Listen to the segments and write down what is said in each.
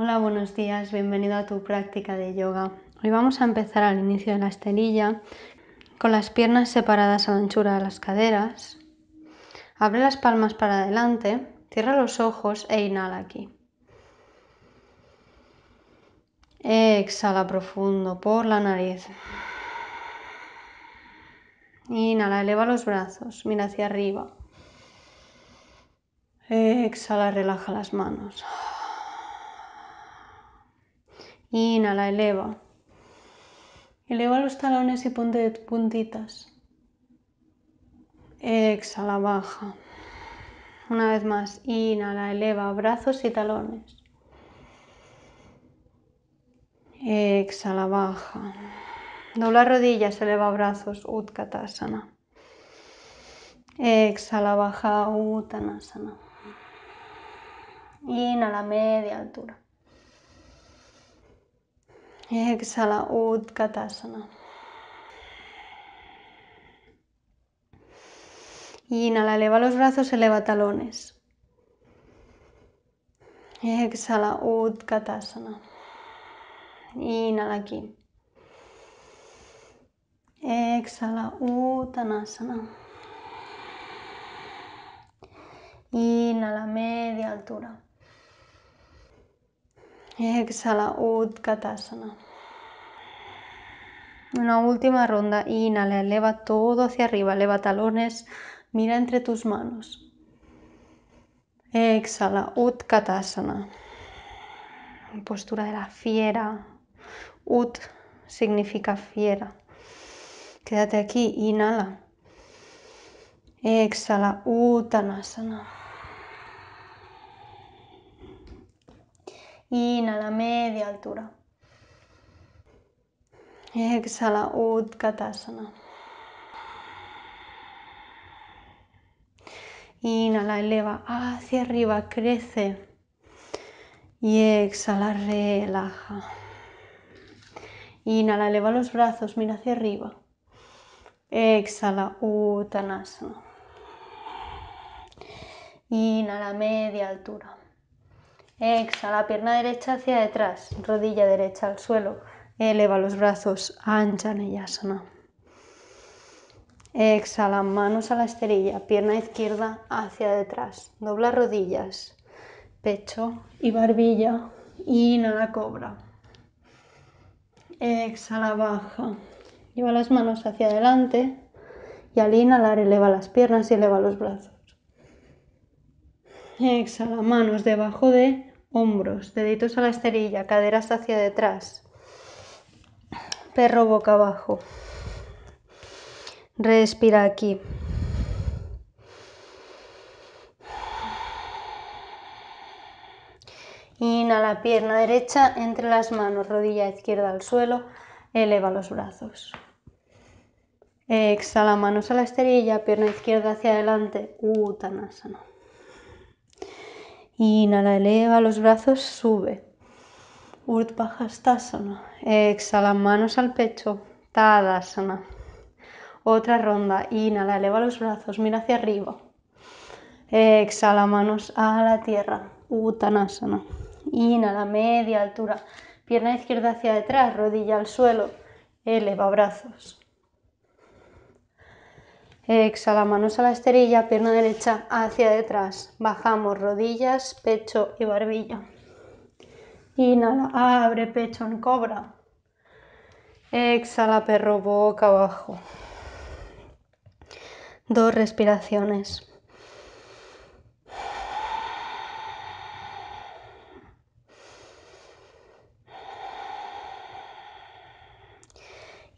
Hola, buenos días, bienvenido a tu práctica de yoga. Hoy vamos a empezar al inicio de la esterilla con las piernas separadas a la anchura de las caderas. Abre las palmas para adelante, cierra los ojos e inhala aquí. Exhala profundo por la nariz. Inhala, eleva los brazos, mira hacia arriba. Exhala, relaja las manos. Inhala, eleva. Eleva los talones y puntitas. Exhala, baja. Una vez más, inhala, eleva brazos y talones. Exhala, baja. Dobla rodillas, eleva brazos, Utkatasana. Exhala, baja, Uttanasana. Inhala, media altura. Exhala Utkatasana. Inhala, eleva los brazos, eleva talones. Exhala Utkatasana. Inhala aquí. Exhala Uttanasana. Inhala media altura. Exhala, Utkatasana. Una última ronda. Inhala, eleva todo hacia arriba, eleva talones, mira entre tus manos. Exhala, Utkatasana. Postura de la fiera. Ut significa fiera. Quédate aquí, inhala. Exhala, Utanasana. Inhala, media altura. Exhala Utkatasana. Inhala, eleva hacia arriba, crece. Y exhala, relaja. Inhala, eleva los brazos, mira hacia arriba. Exhala, utanasana, Inhala, media altura. Exhala, pierna derecha hacia detrás, rodilla derecha al suelo. Eleva los brazos, ancha asana. Exhala, manos a la esterilla, pierna izquierda hacia detrás. Dobla rodillas, pecho y barbilla. Inhala, cobra. Exhala, baja. Lleva las manos hacia adelante y al inhalar eleva las piernas y eleva los brazos. Exhala, manos debajo de hombros, deditos a la esterilla, caderas hacia detrás. Perro boca abajo. Respira aquí. Inhala pierna derecha entre las manos, rodilla izquierda al suelo, eleva los brazos. Exhala manos a la esterilla, pierna izquierda hacia adelante, Uttanasana. Inhala, eleva los brazos, sube. Urdhva Exhala, manos al pecho. Tadasana. Otra ronda. Inhala, eleva los brazos, mira hacia arriba. Exhala, manos a la tierra. Uttanasana. Inhala, media altura. Pierna izquierda hacia detrás, rodilla al suelo. Eleva brazos. Exhala, manos a la esterilla, pierna derecha hacia detrás. Bajamos rodillas, pecho y barbilla. Inhala, abre pecho en cobra. Exhala, perro boca abajo. Dos respiraciones.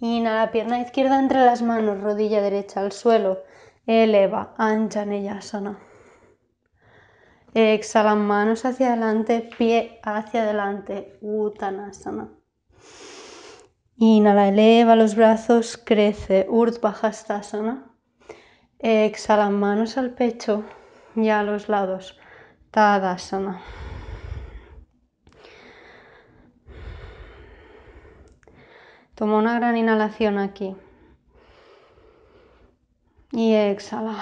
Inhala pierna izquierda entre las manos, rodilla derecha al suelo. Eleva, ancha sana. Exhala manos hacia adelante, pie hacia adelante, Uttanasana. Inhala, eleva los brazos, crece, Urdhva Exhala manos al pecho y a los lados, Tadasana. Toma una gran inhalación aquí. Y exhala.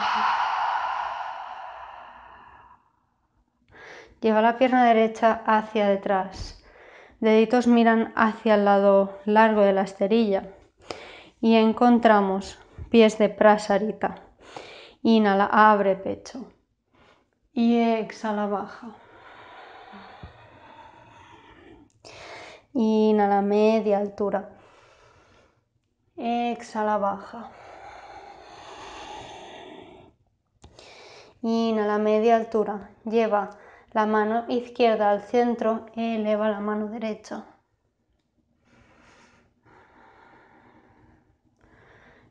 Lleva la pierna derecha hacia detrás. Deditos miran hacia el lado largo de la esterilla. Y encontramos pies de prasarita. Inhala, abre pecho. Y exhala, baja. Inhala, media altura. Exhala, baja. Inhala, media altura. Lleva la mano izquierda al centro, eleva la mano derecha.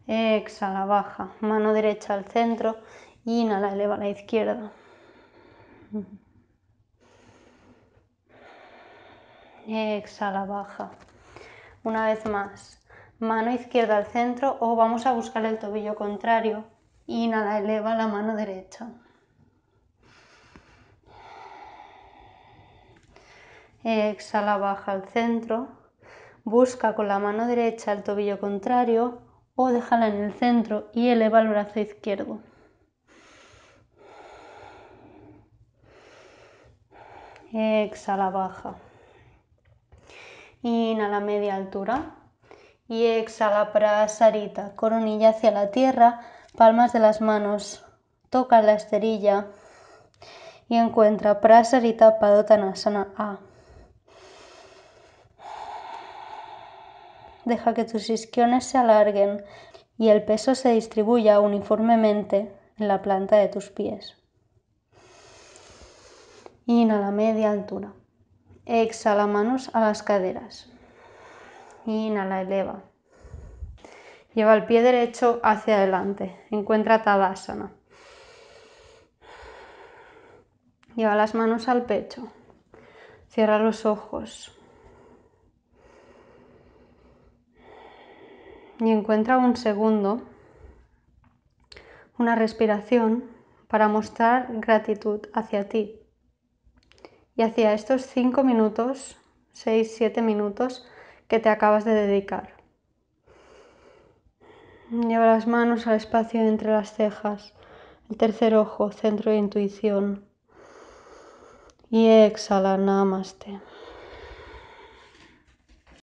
Exhala, baja. Mano derecha al centro. Inhala, eleva la izquierda. Exhala, baja. Una vez más mano izquierda al centro o vamos a buscar el tobillo contrario. Inhala, eleva la mano derecha. Exhala, baja al centro. Busca con la mano derecha el tobillo contrario o déjala en el centro y eleva el brazo izquierdo. Exhala, baja. Inhala media altura y exhala prasarita, coronilla hacia la tierra, palmas de las manos, toca la esterilla y encuentra prasarita padotanasana A. Deja que tus isquiones se alarguen y el peso se distribuya uniformemente en la planta de tus pies. Inhala media altura. Exhala manos a las caderas inhala, eleva. Lleva el pie derecho hacia adelante. Encuentra Tadasana. Lleva las manos al pecho. Cierra los ojos. Y encuentra un segundo, una respiración para mostrar gratitud hacia ti. Y hacia estos cinco minutos, 6-7 minutos que te acabas de dedicar. Lleva las manos al espacio entre las cejas, el tercer ojo, centro de intuición. Y exhala, namaste.